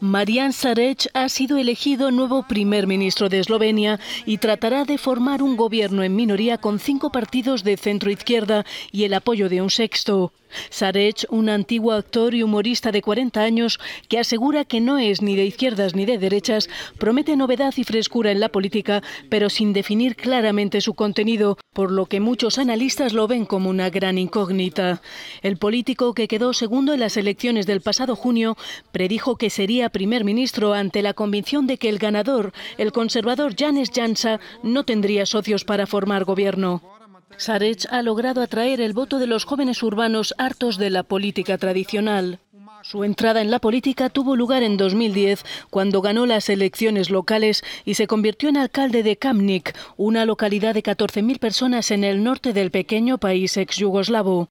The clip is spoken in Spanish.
Marian Sarec ha sido elegido nuevo primer ministro de Eslovenia y tratará de formar un gobierno en minoría con cinco partidos de centro izquierda y el apoyo de un sexto. Sarec, un antiguo actor y humorista de 40 años que asegura que no es ni de izquierdas ni de derechas, promete novedad y frescura en la política, pero sin definir claramente su contenido, por lo que muchos analistas lo ven como una gran incógnita. El político que quedó segundo en las elecciones del pasado junio predijo que sería primer ministro ante la convicción de que el ganador, el conservador Janes Jansa, no tendría socios para formar gobierno. Sarech ha logrado atraer el voto de los jóvenes urbanos hartos de la política tradicional. Su entrada en la política tuvo lugar en 2010, cuando ganó las elecciones locales y se convirtió en alcalde de Kamnik, una localidad de 14.000 personas en el norte del pequeño país ex yugoslavo.